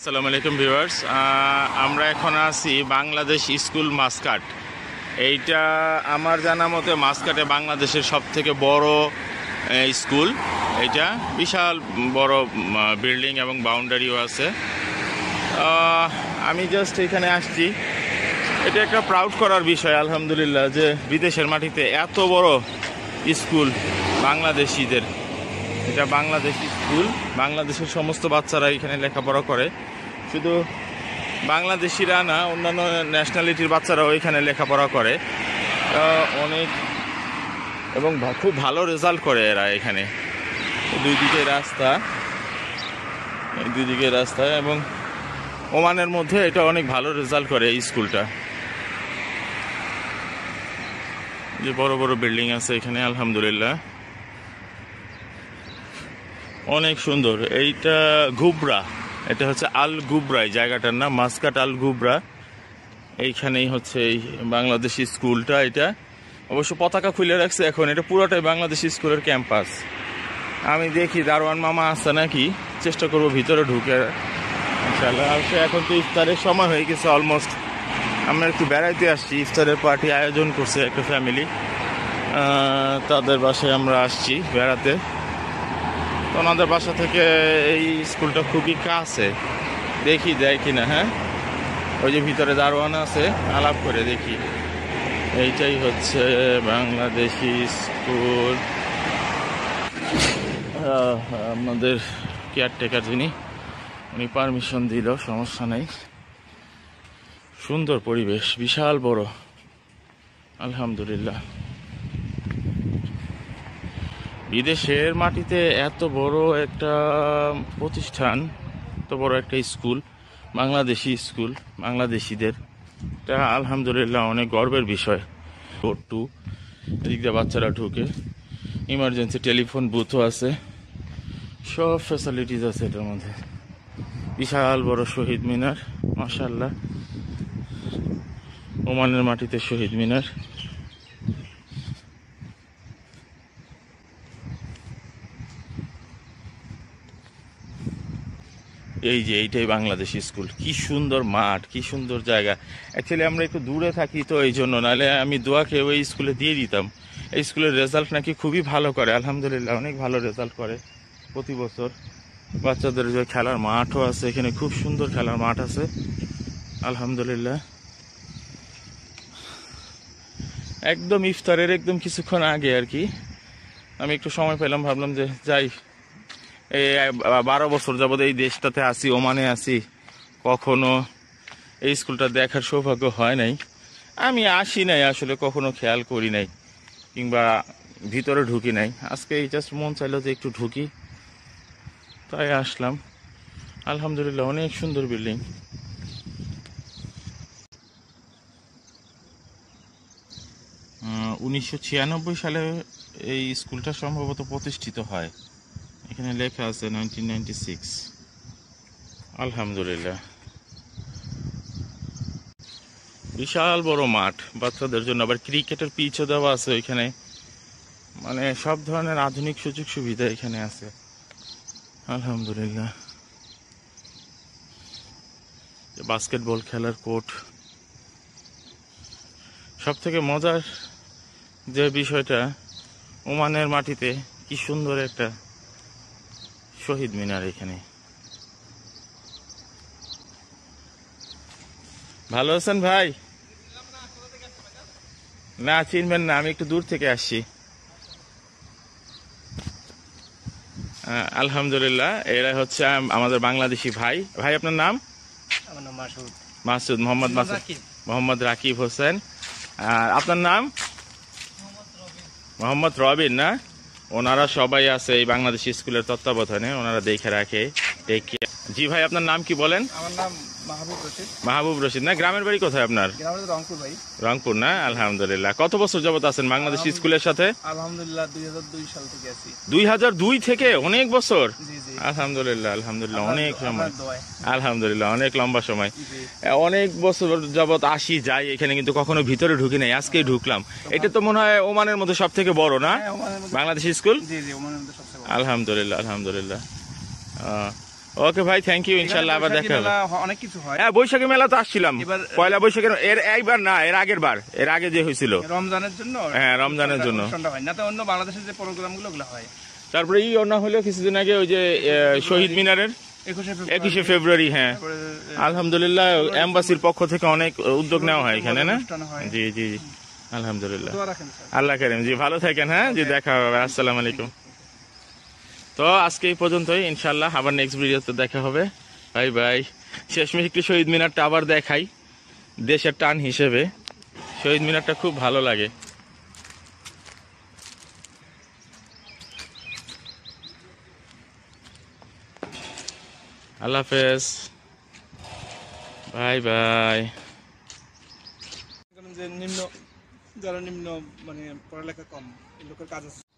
আসসালামু আলাইকুম ভিউয়ার্স আমরা এখন আছি বাংলাদেশ স্কুল মাসকাট এইটা আমার জানা মতে মাসকাটে বাংলাদেশের সব থেকে বড় স্কুল এটা বিশাল বড় বিল্ডিং এবং বাউন্ডারিও আছে আমি জাস্ট এখানে আসছি এটা একটা প্রাউড করার বিষয় আলহামদুলিল্লাহ যে বিদেশের মাটিতে এত বড় স্কুল বাংলাদেশিদের এটা বাংলাদেশি স্কুল বাংলাদেশের সমস্ত বাচ্চারা এখানে লেখাপড়া করে শুধু বাংলাদেশিরা না অন্যান্য ন্যাশনালিটির বাচ্চারাও এখানে লেখাপড়া করে অনেক এবং খুব ভালো রেজাল্ট করে এরা এখানে দুই দিকে রাস্তা দুই দিকে রাস্তা এবং ওমানের মধ্যে এটা অনেক ভালো রেজাল্ট করে এই স্কুলটা যে বড় বড় বিল্ডিং আছে এখানে আলহামদুলিল্লাহ অনেক সুন্দর এইটা ঘুবরা এটা হচ্ছে আল গুবরা এই জায়গাটার নাম মাসকাট আল গুবরা এইখানেই হচ্ছে এই বাংলাদেশি স্কুলটা এটা অবশ্য পতাকা খুলে রাখছে এখন এটা পুরোটাই বাংলাদেশি স্কুলের ক্যাম্পাস আমি দেখি দারোয়ান মামা আসছে নাকি চেষ্টা করব ভিতরে ঢুকে আর আসলে এখন তো ইফতারের সময় হয়ে গেছে অলমোস্ট আমরা একটু বেড়াইতে আসছি ইফতারের পার্টি আয়োজন করছে একটা ফ্যামিলি তাদের বাসায় আমরা আসছি বেড়াতে তো ওনাদের বাসা থেকে এই স্কুলটা খুবই কাছে দেখি দেয় কিনা হ্যাঁ ওই যে ভিতরে দারোয়ান আছে আলাপ করে দেখি এইটাই হচ্ছে বাংলাদেশি স্কুল আমাদের কেয়ারটেকার যিনি উনি পারমিশন দিল সমস্যা নেই সুন্দর পরিবেশ বিশাল বড় আলহামদুলিল্লাহ বিদেশের মাটিতে এত বড় একটা প্রতিষ্ঠান এত বড় একটা স্কুল বাংলাদেশি স্কুল বাংলাদেশিদের এটা আলহামদুলিল্লাহ অনেক গর্বের বিষয় ফোর টু এদিক দিয়ে বাচ্চারা ঢুকে ইমার্জেন্সি টেলিফোন বুথও আছে সব ফ্যাসিলিটিস আছে এটার মধ্যে বিশাল বড় শহীদ মিনার মাসাল্লাহ ওমানের মাটিতে শহীদ মিনার এই যে এইটাই বাংলাদেশ স্কুল কি সুন্দর মাঠ কি সুন্দর জায়গা অ্যাকচুয়ালি আমরা একটু দূরে থাকি তো এই জন্য নাহলে আমি দোয়াকে ওই স্কুলে দিয়ে দিতাম এই স্কুলের রেজাল্ট নাকি খুবই ভালো করে আলহামদুলিল্লাহ অনেক ভালো রেজাল্ট করে প্রতি বছর বাচ্চাদের যে খেলার মাঠও আছে এখানে খুব সুন্দর খেলার মাঠ আছে আলহামদুলিল্লাহ একদম ইফতারের একদম কিছুক্ষণ আগে আর কি আমি একটু সময় পেলাম ভাবলাম যে যাই এই বারো বছর যাবৎ এই দেশটাতে আসি ওমানে আসি কখনো এই স্কুলটা দেখার সৌভাগ্য হয় নাই আমি আসি নাই আসলে কখনো খেয়াল করি নাই কিংবা ভিতরে ঢুকি নাই আজকে এই জাস্ট মন চাইলো যে একটু ঢুকি তাই আসলাম আলহামদুলিল্লাহ অনেক সুন্দর বিল্ডিং উনিশশো সালে এই স্কুলটা সম্ভবত প্রতিষ্ঠিত হয় এখানে লেখা আছে নাইনটিন আলহামদুলিল্লাহ বিশাল বড় মাঠ বাচ্চাদের জন্য আবার ক্রিকেটের পিচও দেওয়া আছে ওইখানে মানে সব ধরনের আধুনিক সুযোগ সুবিধা এখানে আছে আলহামদুলিল্লাহ বাস্কেটবল খেলার কোর্ট সব থেকে মজার যে বিষয়টা ওমানের মাটিতে কি সুন্দর একটা শহীদ মিনার এখানে ভালো আছেন ভাই না চিনবেন না আমি একটু দূর থেকে আসছি আলহামদুলিল্লাহ এরা হচ্ছে আমাদের বাংলাদেশি ভাই ভাই আপনার নাম মাসুদ মাসুদ মোহাম্মদ মাসুদ মোহাম্মদ রাকিব হোসেন আর আপনার নাম মোহাম্মদ রবিন না ওনারা সবাই আছে এই বাংলাদেশ স্কুলের তত্ত্বাবধানে ওনারা দেখে রাখে দেখে জি ভাই আপনার নাম কি বলেন আমার নাম মাহবুব রশিদ না গ্রামের বাড়ি কোথায় আপনার রংপুর না আলহামদুলিল্লাহ কত বছর যাবত আছেন বাংলাদেশ স্কুলের সাথে দুই হাজার দুই থেকে অনেক বছর আলহামদুলিল্লাহ আলহামদুলিল্লাহ অনেক সময় আলহামদুলিল্লাহ অনেক লম্বা সময় অনেক বছর যাবত আসি যাই এখানে কিন্তু কখনো ভিতরে ঢুকি নাই আজকে ঢুকলাম এটা তো মনে হয় ওমানের মধ্যে সব থেকে বড় না হ্যাঁ, বাংলাদেশ স্কুল আলহামদুলিল্লাহ আলহামদুলিল্লাহ ওকে ভাই থ্যাংক ইউ ইনশাল্লাহ আবার দেখা হবে অনেক কিছু হয় হ্যাঁ বৈশাখী মেলা তো আসছিলাম পয়লা বৈশাখের এর এইবার না এর আগের বার এর আগে যে হয়েছিল রমজানের জন্য হ্যাঁ রমজানের জন্য না তো অন্য বাংলাদেশের যে প্রোগ্রামগুলো ওগুলো হয় তারপরে ই অন্য হলো কিছুদিন আগে ওই যে শহীদ মিনারের একুশে ফেব্রুয়ারি হ্যাঁ আলহামদুলিল্লাহ এম্বাসির পক্ষ থেকে অনেক উদ্যোগ নেওয়া হয় এখানে না জি জি আলহামদুলিল্লাহ আল্লাহ করিম জি ভালো থাকেন হ্যাঁ জি হ্যাঁ। দেখা হবে আসসালামু আলাইকুম তো আজকে এই পর্যন্তই ইনশাল্লাহ আবার নেক্সট ভিডিওতে দেখা হবে বাই বাই শেষমেশ একটু শহীদ মিনারটা আবার দেখাই দেশের টান হিসেবে শহীদ মিনারটা খুব ভালো লাগে আল্লাহ হাফেজ বাই বাই যে নিম্ন যারা নিম্ন মানে পড়ালেখা কম এই লোকের কাজ আছে